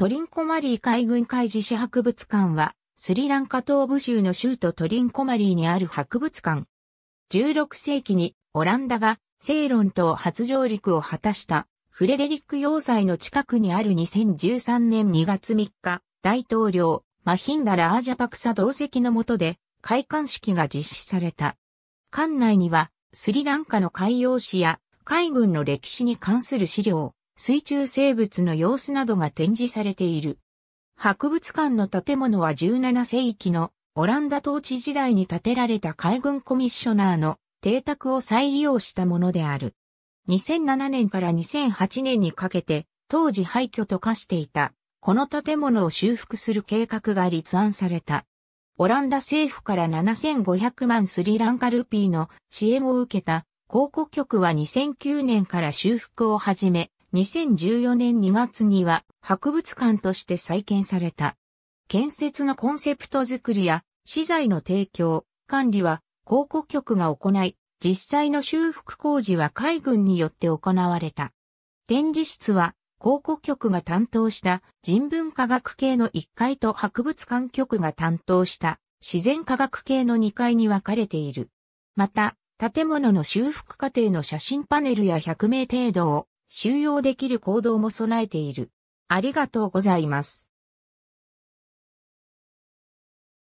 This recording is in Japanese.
トリンコマリー海軍海事史博物館は、スリランカ東部州の州都トリンコマリーにある博物館。16世紀にオランダがセイロン島初上陸を果たしたフレデリック要塞の近くにある2013年2月3日、大統領マヒンダ・ラアージャパクサ同席の下で開館式が実施された。館内にはスリランカの海洋史や海軍の歴史に関する資料、水中生物の様子などが展示されている。博物館の建物は17世紀のオランダ統治時代に建てられた海軍コミッショナーの邸宅を再利用したものである。2007年から2008年にかけて当時廃墟と化していたこの建物を修復する計画が立案された。オランダ政府から7500万スリランカルピーの支援を受けた考古局は2009年から修復を始め、2014年2月には博物館として再建された。建設のコンセプト作りや資材の提供、管理は考古局が行い、実際の修復工事は海軍によって行われた。展示室は考古局が担当した人文科学系の1階と博物館局が担当した自然科学系の2階に分かれている。また、建物の修復過程の写真パネルや100名程度を収容できる行動も備えている。ありがとうございます。